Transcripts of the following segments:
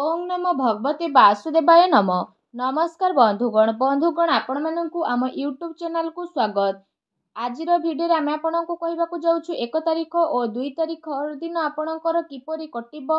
ଓଂ ନମ ଭଗବତୀ ବାସୁଦେବାୟ ନମ ନମସ୍କାର ବନ୍ଧୁଗଣ ବନ୍ଧୁଗଣ ଆପଣମାନଙ୍କୁ ଆମ ୟୁଟ୍ୟୁବ୍ ଚ୍ୟାନେଲକୁ ସ୍ୱାଗତ ଆଜିର ଭିଡ଼ିଓରେ ଆମେ ଆପଣଙ୍କୁ କହିବାକୁ ଯାଉଛୁ ଏକ ତାରିଖ ଓ ଦୁଇ ତାରିଖ ଦିନ ଆପଣଙ୍କର କିପରି କଟିବ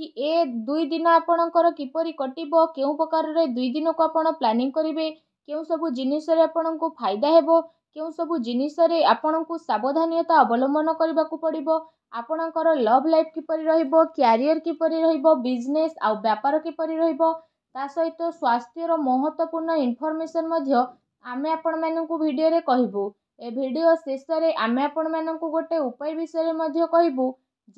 କି ଏ ଦୁଇ ଦିନ ଆପଣଙ୍କର କିପରି କଟିବ କେଉଁ ପ୍ରକାରରେ ଦୁଇ ଦିନକୁ ଆପଣ ପ୍ଲାନିଂ କରିବେ କେଉଁ ସବୁ ଜିନିଷରେ ଆପଣଙ୍କୁ ଫାଇଦା ହେବ କେଉଁ ସବୁ ଜିନିଷରେ ଆପଣଙ୍କୁ ସାବଧାନତା ଅବଲମ୍ବନ କରିବାକୁ ପଡ଼ିବ ଆପଣଙ୍କର ଲଭ୍ ଲାଇଫ୍ କିପରି ରହିବ କ୍ୟାରିଅର୍ କିପରି ରହିବ ବିଜନେସ୍ ଆଉ ବ୍ୟାପାର କିପରି ରହିବ ତା ସହିତ ସ୍ୱାସ୍ଥ୍ୟର ମହତ୍ତ୍ୱପୂର୍ଣ୍ଣ ଇନଫର୍ମେସନ୍ ମଧ୍ୟ ଆମେ ଆପଣମାନଙ୍କୁ ଭିଡ଼ିଓରେ କହିବୁ ଏ ଭିଡ଼ିଓ ଶେଷରେ ଆମେ ଆପଣମାନଙ୍କୁ ଗୋଟେ ଉପାୟ ବିଷୟରେ ମଧ୍ୟ କହିବୁ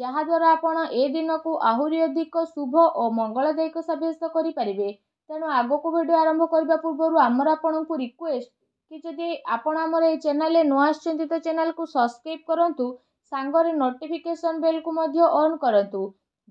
ଯାହାଦ୍ୱାରା ଆପଣ ଏ ଦିନକୁ ଆହୁରି ଅଧିକ ଶୁଭ ଓ ମଙ୍ଗଳଦାୟକ ସାବ୍ୟସ୍ତ କରିପାରିବେ ତେଣୁ ଆଗକୁ ଭିଡ଼ିଓ ଆରମ୍ଭ କରିବା ପୂର୍ବରୁ ଆମର ଆପଣଙ୍କୁ ରିକ୍ୱେଷ୍ଟ କି ଯଦି ଆପଣ ଆମର ଏ ଚ୍ୟାନେଲରେ ନୂଆ ଆସିଛନ୍ତି ତ ଚ୍ୟାନେଲକୁ ସବସ୍କ୍ରାଇବ୍ କରନ୍ତୁ ସାଙ୍ଗରେ ନୋଟିଫିକେସନ୍ ବେଲ୍କୁ ମଧ୍ୟ ଅନ୍ କରନ୍ତୁ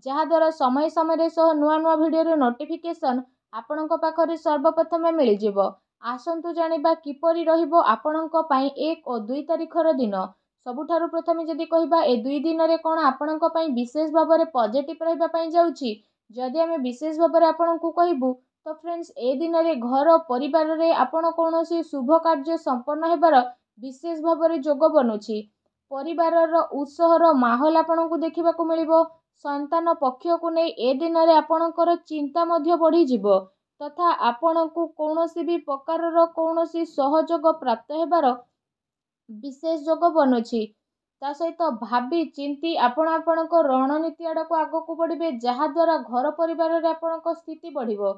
ଯାହାଦ୍ୱାରା ସମୟ ସମୟରେ ସହ ନୂଆ ନୂଆ ଭିଡ଼ିଓର ନୋଟିଫିକେସନ୍ ଆପଣଙ୍କ ପାଖରେ ସର୍ବପ୍ରଥମେ ମିଳିଯିବ ଆସନ୍ତୁ ଜାଣିବା କିପରି ରହିବ ଆପଣଙ୍କ ପାଇଁ ଏକ ଓ ଦୁଇ ତାରିଖର ଦିନ ସବୁଠାରୁ ପ୍ରଥମେ ଯଦି କହିବା ଏ ଦୁଇ ଦିନରେ କ'ଣ ଆପଣଙ୍କ ପାଇଁ ବିଶେଷ ଭାବରେ ପଜିଟିଭ୍ ରହିବା ପାଇଁ ଯାଉଛି ଯଦି ଆମେ ବିଶେଷ ଭାବରେ ଆପଣଙ୍କୁ କହିବୁ ତ ଫ୍ରେଣ୍ଡସ୍ ଏ ଦିନରେ ଘର ପରିବାରରେ ଆପଣ କୌଣସି ଶୁଭ କାର୍ଯ୍ୟ ସମ୍ପନ୍ନ ହେବାର ବିଶେଷ ଭାବରେ ଯୋଗ ବନୁଛି ପରିବାରର ଉତ୍ସାହର ମାହୋଲ ଆପଣଙ୍କୁ ଦେଖିବାକୁ ମିଳିବ ସନ୍ତାନ ପକ୍ଷକୁ ନେଇ ଏ ଦିନରେ ଆପଣଙ୍କର ଚିନ୍ତା ମଧ୍ୟ ବଢ଼ିଯିବ ତଥା ଆପଣଙ୍କୁ କୌଣସି ବି ପ୍ରକାରର କୌଣସି ସହଯୋଗ ପ୍ରାପ୍ତ ହେବାର ବିଶେଷ ଯୋଗ ବନୁଛି ତା ସହିତ ଭାବି ଚିନ୍ତି ଆପଣ ଆପଣଙ୍କ ରଣନୀତି ଆଡ଼କୁ ଆଗକୁ ବଢ଼ିବେ ଯାହାଦ୍ୱାରା ଘର ପରିବାରରେ ଆପଣଙ୍କ ସ୍ଥିତି ବଢ଼ିବ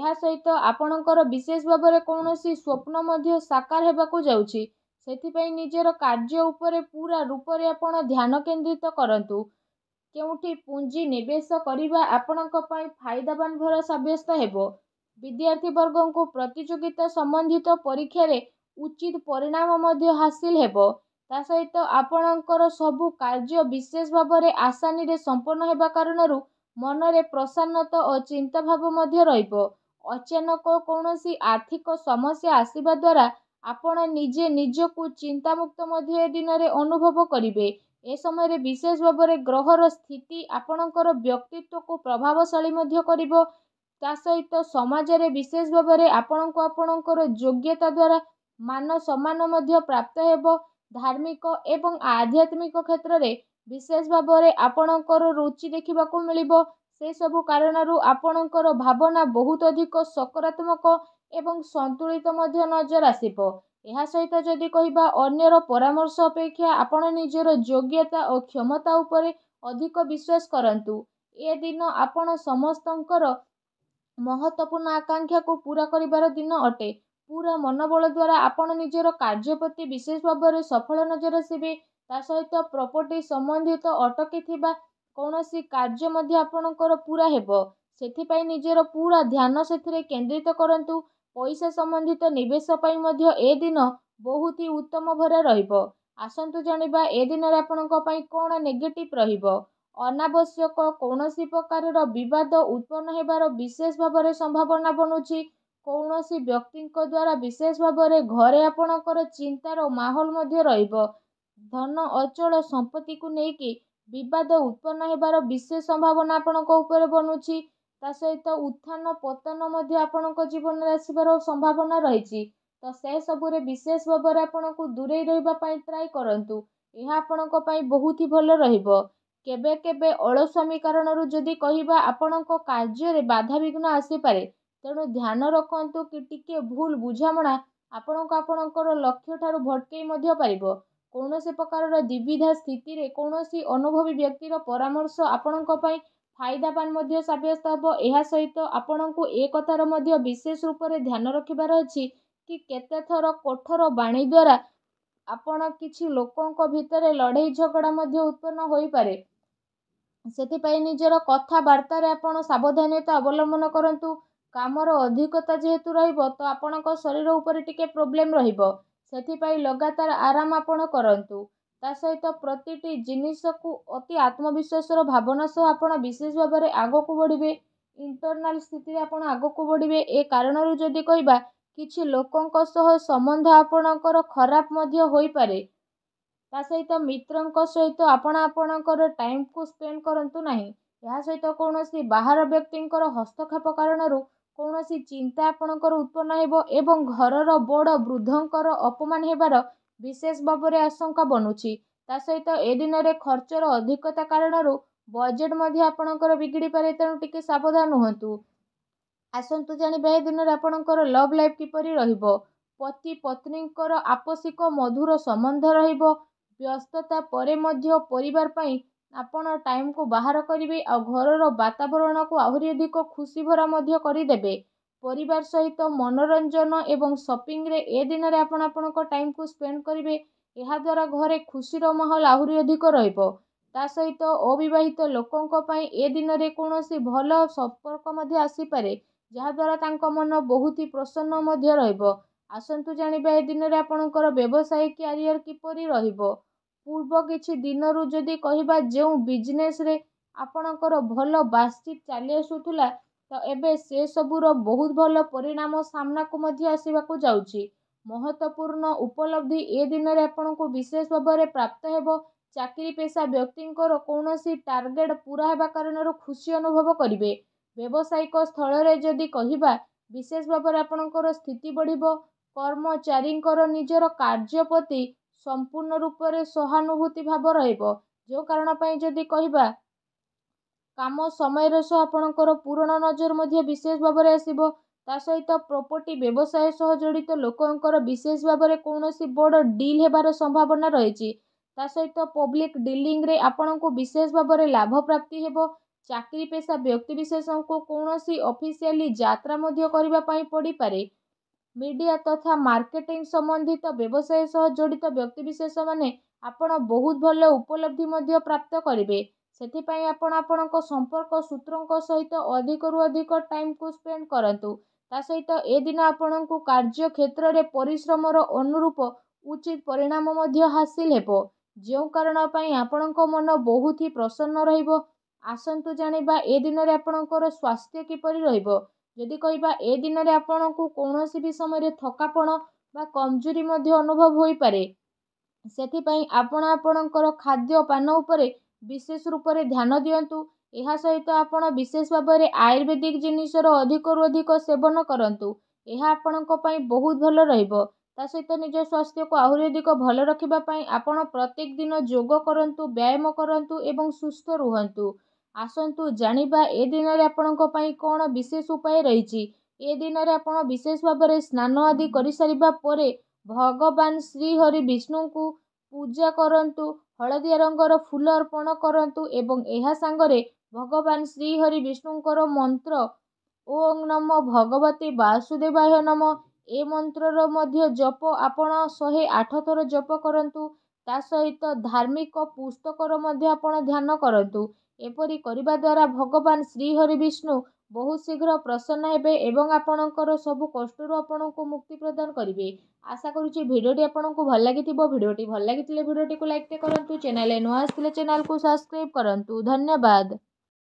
ଏହା ସହିତ ଆପଣଙ୍କର ବିଶେଷ ଭାବରେ କୌଣସି ସ୍ୱପ୍ନ ମଧ୍ୟ ସାକାର ହେବାକୁ ଯାଉଛି ସେଥିପାଇଁ ନିଜର କାର୍ଯ୍ୟ ଉପରେ ପୁରା ରୂପରେ ଆପଣ ଧ୍ୟାନ କେନ୍ଦ୍ରିତ କରନ୍ତୁ କେଉଁଠି ପୁଞ୍ଜି ନିବେଶ କରିବା ଆପଣଙ୍କ ପାଇଁ ଫାଇଦାବାନ ଭର ସାବ୍ୟସ୍ତ ହେବ ବିଦ୍ୟାର୍ଥୀ ବର୍ଗଙ୍କୁ ପ୍ରତିଯୋଗିତା ସମ୍ବନ୍ଧିତ ପରୀକ୍ଷାରେ ଉଚିତ ପରିଣାମ ମଧ୍ୟ ହାସିଲ ହେବ ତା ସହିତ ଆପଣଙ୍କର ସବୁ କାର୍ଯ୍ୟ ବିଶେଷ ଭାବରେ ଆସାନୀରେ ସମ୍ପନ୍ନ ହେବା କାରଣରୁ ମନରେ ପ୍ରସନ୍ନତା ଓ ଚିନ୍ତାଭାବ ମଧ୍ୟ ରହିବ ଅଚାନକ କୌଣସି ଆର୍ଥିକ ସମସ୍ୟା ଆସିବା ଦ୍ୱାରା ଆପଣ ନିଜେ ନିଜକୁ ଚିନ୍ତାମୁକ୍ତ ମଧ୍ୟ ଏ ଦିନରେ ଅନୁଭବ କରିବେ ଏ ସମୟରେ ବିଶେଷ ଭାବରେ ଗ୍ରହର ସ୍ଥିତି ଆପଣଙ୍କର ବ୍ୟକ୍ତିତ୍ୱକୁ ପ୍ରଭାବଶାଳୀ ମଧ୍ୟ କରିବ ତା ସହିତ ସମାଜରେ ବିଶେଷ ଭାବରେ ଆପଣଙ୍କୁ ଆପଣଙ୍କର ଯୋଗ୍ୟତା ଦ୍ୱାରା ମାନ ସମ୍ମାନ ମଧ୍ୟ ପ୍ରାପ୍ତ ହେବ ଧାର୍ମିକ ଏବଂ ଆଧ୍ୟାତ୍ମିକ କ୍ଷେତ୍ରରେ ବିଶେଷ ଭାବରେ ଆପଣଙ୍କର ରୁଚି ଦେଖିବାକୁ ମିଳିବ ସେସବୁ କାରଣରୁ ଆପଣଙ୍କର ଭାବନା ବହୁତ ଅଧିକ ସକାରାତ୍ମକ ଏବଂ ସନ୍ତୁଳିତ ମଧ୍ୟ ନଜର ଆସିବ ଏହା ସହିତ ଯଦି କହିବା ଅନ୍ୟର ପରାମର୍ଶ ଅପେକ୍ଷା ଆପଣ ନିଜର ଯୋଗ୍ୟତା ଓ କ୍ଷମତା ଉପରେ ଅଧିକ ବିଶ୍ୱାସ କରନ୍ତୁ ଏ ଦିନ ଆପଣ ସମସ୍ତଙ୍କର ମହତ୍ୱପୂର୍ଣ୍ଣ ଆକାଂକ୍ଷାକୁ ପୂରା କରିବାର ଦିନ ଅଟେ ପୁରା ମନୋବଳ ଦ୍ୱାରା ଆପଣ ନିଜର କାର୍ଯ୍ୟ ପ୍ରତି ବିଶେଷ ଭାବରେ ସଫଳ ନଜର ଆସିବେ ତା ସହିତ ପ୍ରପର୍ଟି ସମ୍ବନ୍ଧିତ ଅଟକିଥିବା କୌଣସି କାର୍ଯ୍ୟ ମଧ୍ୟ ଆପଣଙ୍କର ପୁରା ହେବ ସେଥିପାଇଁ ନିଜର ପୁରା ଧ୍ୟାନ ସେଥିରେ କେନ୍ଦ୍ରିତ କରନ୍ତୁ ପଇସା ସମ୍ବନ୍ଧିତ ନିବେଶ ପାଇଁ ମଧ୍ୟ ଏ ଦିନ ବହୁତ ହି ଉତ୍ତମ ଭରା ରହିବ ଆସନ୍ତୁ ଜାଣିବା ଏ ଦିନରେ ଆପଣଙ୍କ ପାଇଁ କ'ଣ ନେଗେଟିଭ୍ ରହିବ ଅନାବଶ୍ୟକ କୌଣସି ପ୍ରକାରର ବିବାଦ ଉତ୍ପନ୍ନ ହେବାର ବିଶେଷ ଭାବରେ ସମ୍ଭାବନା ବନୁଛି କୌଣସି ବ୍ୟକ୍ତିଙ୍କ ଦ୍ୱାରା ବିଶେଷ ଭାବରେ ଘରେ ଆପଣଙ୍କର ଚିନ୍ତାର ମାହୋଲ ମଧ୍ୟ ରହିବ ଧନ ଅଚଳ ସମ୍ପତ୍ତିକୁ ନେଇକି ବିବାଦ ଉତ୍ପନ୍ନ ହେବାର ବିଶେଷ ସମ୍ଭାବନା ଆପଣଙ୍କ ଉପରେ ବନୁଛି ତା ସହିତ ଉତ୍ଥାନ ପତନ ମଧ୍ୟ ଆପଣଙ୍କ ଜୀବନରେ ଆସିବାର ସମ୍ଭାବନା ରହିଛି ତ ସେସବୁରେ ବିଶେଷ ଭାବରେ ଆପଣଙ୍କୁ ଦୂରେଇ ରହିବା ପାଇଁ ଟ୍ରାଏ କରନ୍ତୁ ଏହା ଆପଣଙ୍କ ପାଇଁ ବହୁତ ହି ଭଲ ରହିବ କେବେ କେବେ ଅଳସ୍ୱାମୀ କାରଣରୁ ଯଦି କହିବା ଆପଣଙ୍କ କାର୍ଯ୍ୟରେ ବାଧାବିଘ୍ନ ଆସିପାରେ ତେଣୁ ଧ୍ୟାନ ରଖନ୍ତୁ କି ଟିକେ ଭୁଲ ବୁଝାମଣା ଆପଣଙ୍କୁ ଆପଣଙ୍କର ଲକ୍ଷ୍ୟଠାରୁ ଭଟକେଇ ମଧ୍ୟ ପାରିବ କୌଣସି ପ୍ରକାରର ଦ୍ୱିବିଧା ସ୍ଥିତିରେ କୌଣସି ଅନୁଭବୀ ବ୍ୟକ୍ତିର ପରାମର୍ଶ ଆପଣଙ୍କ ପାଇଁ ଫାଇଦାବାନ ମଧ୍ୟ ସାବ୍ୟସ୍ତ ହେବ ଏହା ସହିତ ଆପଣଙ୍କୁ ଏ କଥାର ମଧ୍ୟ ବିଶେଷ ରୂପରେ ଧ୍ୟାନ ରଖିବାର ଅଛି କି କେତେଥର କୋଠର ବାଣୀ ଦ୍ୱାରା ଆପଣ କିଛି ଲୋକଙ୍କ ଭିତରେ ଲଢ଼େଇ ଝଗଡ଼ା ମଧ୍ୟ ଉତ୍ପନ୍ନ ହୋଇପାରେ ସେଥିପାଇଁ ନିଜର କଥାବାର୍ତ୍ତାରେ ଆପଣ ସାବଧାନତା ଅବଲମ୍ବନ କରନ୍ତୁ କାମର ଅଧିକତା ଯେହେତୁ ରହିବ ତ ଆପଣଙ୍କ ଶରୀର ଉପରେ ଟିକେ ପ୍ରୋବ୍ଲେମ୍ ରହିବ ସେଥିପାଇଁ ଲଗାତାର ଆରାମ ଆପଣ କରନ୍ତୁ ତା ସହିତ ପ୍ରତିଟି ଜିନିଷକୁ ଅତି ଆତ୍ମବିଶ୍ୱାସର ଭାବନା ସହ ଆପଣ ବିଶେଷ ଭାବରେ ଆଗକୁ ବଢ଼ିବେ ଇଣ୍ଟରନାଲ୍ ସ୍ଥିତିରେ ଆପଣ ଆଗକୁ ବଢ଼ିବେ ଏ କାରଣରୁ ଯଦି କହିବା କିଛି ଲୋକଙ୍କ ସହ ସମ୍ବନ୍ଧ ଆପଣଙ୍କର ଖରାପ ମଧ୍ୟ ହୋଇପାରେ ତା ସହିତ ମିତ୍ରଙ୍କ ସହିତ ଆପଣ ଆପଣଙ୍କର ଟାଇମ୍କୁ ସ୍ପେଣ୍ଡ କରନ୍ତୁ ନାହିଁ ଏହା ସହିତ କୌଣସି ବାହାର ବ୍ୟକ୍ତିଙ୍କର ହସ୍ତକ୍ଷେପ କାରଣରୁ କୌଣସି ଚିନ୍ତା ଆପଣଙ୍କର ଉତ୍ପନ୍ନ ହେବ ଏବଂ ଘରର ବଡ଼ ବୃଦ୍ଧଙ୍କର ଅପମାନ ହେବାର ବିଶେଷ ଭାବରେ ଆଶଙ୍କା ବନୁଛି ତା ସହିତ ଏ ଦିନରେ ଖର୍ଚ୍ଚର ଅଧିକତା କାରଣରୁ ବଜେଟ୍ ମଧ୍ୟ ଆପଣଙ୍କର ବିଗିଡ଼ିପାରେ ତେଣୁ ଟିକେ ସାବଧାନ ହୁଅନ୍ତୁ ଆସନ୍ତୁ ଜାଣିବା ଏ ଦିନରେ ଆପଣଙ୍କର ଲଭ୍ ଲାଇଫ୍ କିପରି ରହିବ ପତି ପତ୍ନୀଙ୍କର ଆପୋଷିକ ମଧୁର ସମ୍ବନ୍ଧ ରହିବ ବ୍ୟସ୍ତତା ପରେ ମଧ୍ୟ ପରିବାର ପାଇଁ ଆପଣ ଟାଇମ୍କୁ ବାହାର କରିବେ ଆଉ ଘରର ବାତାବରଣକୁ ଆହୁରି ଅଧିକ ଖୁସି ଭରା ମଧ୍ୟ କରିଦେବେ ପରିବାର ସହିତ ମନୋରଞ୍ଜନ ଏବଂ ସପିଂରେ ଏ ଦିନରେ ଆପଣ ଆପଣଙ୍କ ଟାଇମ୍କୁ ସ୍ପେଣ୍ଡ କରିବେ ଏହାଦ୍ୱାରା ଘରେ ଖୁସିର ମାହୋଲ ଆହୁରି ଅଧିକ ରହିବ ତା ସହିତ ଅବିବାହିତ ଲୋକଙ୍କ ପାଇଁ ଏ ଦିନରେ କୌଣସି ଭଲ ସମ୍ପର୍କ ମଧ୍ୟ ଆସିପାରେ ଯାହାଦ୍ୱାରା ତାଙ୍କ ମନ ବହୁତ ହି ପ୍ରସନ୍ନ ମଧ୍ୟ ରହିବ ଆସନ୍ତୁ ଜାଣିବା ଏ ଦିନରେ ଆପଣଙ୍କର ବ୍ୟବସାୟ କ୍ୟାରିୟର କିପରି ରହିବ ପୂର୍ବ କିଛି ଦିନରୁ ଯଦି କହିବା ଯେଉଁ ବିଜନେସ୍ରେ ଆପଣଙ୍କର ଭଲ ବାସଚିତ ଚାଲି ଆସୁଥିଲା ତ ଏବେ ସେସବୁର ବହୁତ ଭଲ ପରିଣାମ ସାମ୍ନାକୁ ମଧ୍ୟ ଆସିବାକୁ ଯାଉଛି ମହତ୍ୱପୂର୍ଣ୍ଣ ଉପଲବ୍ଧି ଏ ଦିନରେ ଆପଣଙ୍କୁ ବିଶେଷ ଭାବରେ ପ୍ରାପ୍ତ ହେବ ଚାକିରି ପେଶା ବ୍ୟକ୍ତିଙ୍କର କୌଣସି ଟାର୍ଗେଟ୍ ପୁରା ହେବା କାରଣରୁ ଖୁସି ଅନୁଭବ କରିବେ ବ୍ୟବସାୟିକ ସ୍ଥଳରେ ଯଦି କହିବା ବିଶେଷ ଭାବରେ ଆପଣଙ୍କର ସ୍ଥିତି ବଢ଼ିବ କର୍ମଚାରୀଙ୍କର ନିଜର କାର୍ଯ୍ୟ ପ୍ରତି ସମ୍ପୂର୍ଣ୍ଣ ରୂପରେ ସହାନୁଭୂତି ଭାବ ରହିବ ଯେଉଁ କାରଣ ପାଇଁ ଯଦି କହିବା କାମ ସମୟର ସହ ଆପଣଙ୍କର ପୁରୁଣ ନଜର ମଧ୍ୟ ବିଶେଷ ଭାବରେ ଆସିବ ତା ସହିତ ପ୍ରପର୍ଟି ବ୍ୟବସାୟ ସହ ଜଡ଼ିତ ଲୋକଙ୍କର ବିଶେଷ ଭାବରେ କୌଣସି ବଡ଼ ଡିଲ୍ ହେବାର ସମ୍ଭାବନା ରହିଛି ତା ସହିତ ପବ୍ଲିକ୍ ଡିଲିଂରେ ଆପଣଙ୍କୁ ବିଶେଷ ଭାବରେ ଲାଭ ପ୍ରାପ୍ତି ହେବ ଚାକିରି ପେସା ବ୍ୟକ୍ତିବିଶେଷଙ୍କୁ କୌଣସି ଅଫିସିଆଲି ଯାତ୍ରା ମଧ୍ୟ କରିବା ପାଇଁ ପଡ଼ିପାରେ ମିଡ଼ିଆ ତଥା ମାର୍କେଟିଂ ସମ୍ବନ୍ଧିତ ବ୍ୟବସାୟ ସହ ଜଡ଼ିତ ବ୍ୟକ୍ତିବିଶେଷମାନେ ଆପଣ ବହୁତ ଭଲ ଉପଲବ୍ଧି ମଧ୍ୟ ପ୍ରାପ୍ତ କରିବେ ସେଥିପାଇଁ ଆପଣ ଆପଣଙ୍କ ସମ୍ପର୍କ ସୂତ୍ରଙ୍କ ସହିତ ଅଧିକରୁ ଅଧିକ ଟାଇମ୍କୁ ସ୍ପେଣ୍ଡ କରନ୍ତୁ ତା ସହିତ ଏ ଦିନ ଆପଣଙ୍କୁ କାର୍ଯ୍ୟକ୍ଷେତ୍ରରେ ପରିଶ୍ରମର ଅନୁରୂପ ଉଚିତ ପରିଣାମ ମଧ୍ୟ ହାସିଲ ହେବ ଯେଉଁ କାରଣ ପାଇଁ ଆପଣଙ୍କ ମନ ବହୁତ ହି ପ୍ରସନ୍ନ ରହିବ ଆସନ୍ତୁ ଜାଣିବା ଏ ଦିନରେ ଆପଣଙ୍କର ସ୍ୱାସ୍ଥ୍ୟ କିପରି ରହିବ ଯଦି କହିବା ଏ ଦିନରେ ଆପଣଙ୍କୁ କୌଣସି ବି ସମୟରେ ଥକାପଣ ବା କମଜୋରି ମଧ୍ୟ ଅନୁଭବ ହୋଇପାରେ ସେଥିପାଇଁ ଆପଣ ଆପଣଙ୍କର ଖାଦ୍ୟ ପାନ ଉପରେ ବିଶେଷ ରୂପରେ ଧ୍ୟାନ ଦିଅନ୍ତୁ ଏହା ସହିତ ଆପଣ ବିଶେଷ ଭାବରେ ଆୟୁର୍ବେଦିକ ଜିନିଷର ଅଧିକରୁ ଅଧିକ ସେବନ କରନ୍ତୁ ଏହା ଆପଣଙ୍କ ପାଇଁ ବହୁତ ଭଲ ରହିବ ତା ସହିତ ନିଜ ସ୍ୱାସ୍ଥ୍ୟକୁ ଆହୁରି ଅଧିକ ଭଲ ରଖିବା ପାଇଁ ଆପଣ ପ୍ରତ୍ୟେକ ଦିନ ଯୋଗ କରନ୍ତୁ ବ୍ୟାୟାମ କରନ୍ତୁ ଏବଂ ସୁସ୍ଥ ରୁହନ୍ତୁ ଆସନ୍ତୁ ଜାଣିବା ଏ ଦିନରେ ଆପଣଙ୍କ ପାଇଁ କ'ଣ ବିଶେଷ ଉପାୟ ରହିଛି ଏ ଦିନରେ ଆପଣ ବିଶେଷ ଭାବରେ ସ୍ନାନ ଆଦି କରିସାରିବା ପରେ ଭଗବାନ ଶ୍ରୀହରି ବିଷ୍ଣୁଙ୍କୁ ପୂଜା କରନ୍ତୁ ହଳଦିଆ ରଙ୍ଗର ଫୁଲ ଅର୍ପଣ କରନ୍ତୁ ଏବଂ ଏହା ସାଙ୍ଗରେ ଭଗବାନ ଶ୍ରୀହରି ବିଷ୍ଣୁଙ୍କର ମନ୍ତ୍ର ଓଂ ନମ ଭଗବତୀ ବାସୁଦେବାୟ ନମ ଏ ମନ୍ତ୍ରର ମଧ୍ୟ ଜପ ଆପଣ ଶହେ ଆଠ ଥର ଜପ କରନ୍ତୁ ତା ସହିତ ଧାର୍ମିକ ପୁସ୍ତକର ମଧ୍ୟ ଆପଣ ଧ୍ୟାନ କରନ୍ତୁ ଏପରି କରିବା ଦ୍ୱାରା ଭଗବାନ ଶ୍ରୀହରି ବିଷ୍ଣୁ ବହୁତ ଶୀଘ୍ର ପ୍ରସନ୍ନ ହେବେ ଏବଂ ଆପଣଙ୍କର ସବୁ କଷ୍ଟରୁ ଆପଣଙ୍କୁ ମୁକ୍ତି ପ୍ରଦାନ କରିବେ ଆଶା କରୁଛି ଭିଡ଼ିଓଟି ଆପଣଙ୍କୁ ଭଲ ଲାଗିଥିବ ଭିଡ଼ିଓଟି ଭଲ ଲାଗିଥିଲେ ଭିଡ଼ିଓଟିକୁ ଲାଇକ୍ଟେ କରନ୍ତୁ ଚ୍ୟାନେଲ୍ରେ ନୂଆ ଆସିଥିଲେ ଚ୍ୟାନେଲ୍କୁ ସବସ୍କ୍ରାଇବ୍ କରନ୍ତୁ ଧନ୍ୟବାଦ